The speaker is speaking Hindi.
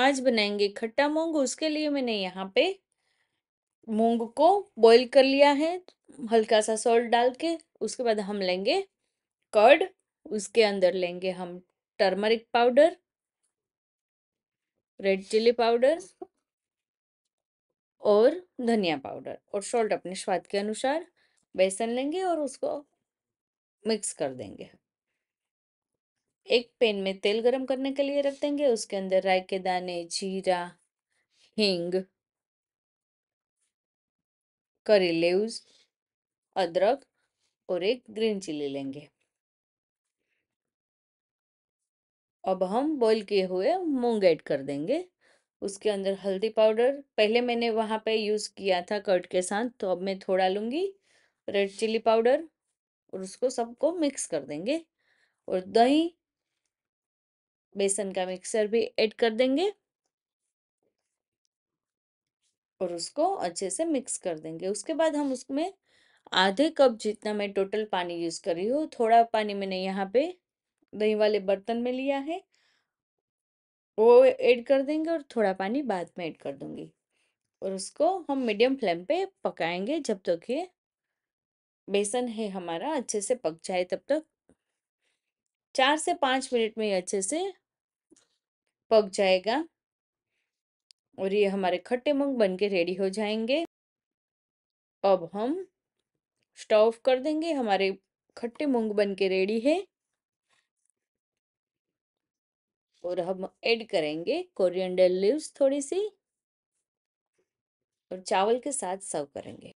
आज बनाएंगे खट्टा मूंग उसके लिए मैंने यहाँ पे मूंग को बॉईल कर लिया है हल्का सा सॉल्ट डाल के उसके बाद हम लेंगे कर्ड उसके अंदर लेंगे हम turmeric powder red chilli powder और धनिया पाउडर और सॉल्ट अपने स्वाद के अनुसार बेसन लेंगे और उसको मिक्स कर देंगे एक पैन में तेल गरम करने के लिए रख देंगे उसके अंदर राय के दाने जीरा हिंग करी लेव्स अदरक और एक ग्रीन चिली लेंगे अब हम बॉईल किए हुए मूंग ऐड कर देंगे उसके अंदर हल्दी पाउडर पहले मैंने वहाँ पे यूज़ किया था कट के साथ तो अब मैं थोड़ा लूँगी रेड चिली पाउडर और उसको सबको मिक्स कर देंगे और दही बेसन का मिक्सर भी ऐड कर देंगे और उसको अच्छे से मिक्स कर देंगे उसके बाद हम उसमें आधे कप जितना मैं टोटल पानी यूज़ कर रही हूँ थोड़ा पानी मैंने यहाँ पे दही वाले बर्तन में लिया है वो ऐड कर देंगे और थोड़ा पानी बाद में ऐड कर दूंगी और उसको हम मीडियम फ्लेम पे पकाएंगे जब तक तो ये बेसन है हमारा अच्छे से पक जाए तब तक चार से पाँच मिनट में अच्छे से पक जाएगा और ये हमारे खट्टे मूंग बन के रेडी हो जाएंगे अब हम स्टव कर देंगे हमारे खट्टे मूंग बन के रेडी है और हम ऐड करेंगे कोरिएंडर लीव्स थोड़ी सी और चावल के साथ सर्व करेंगे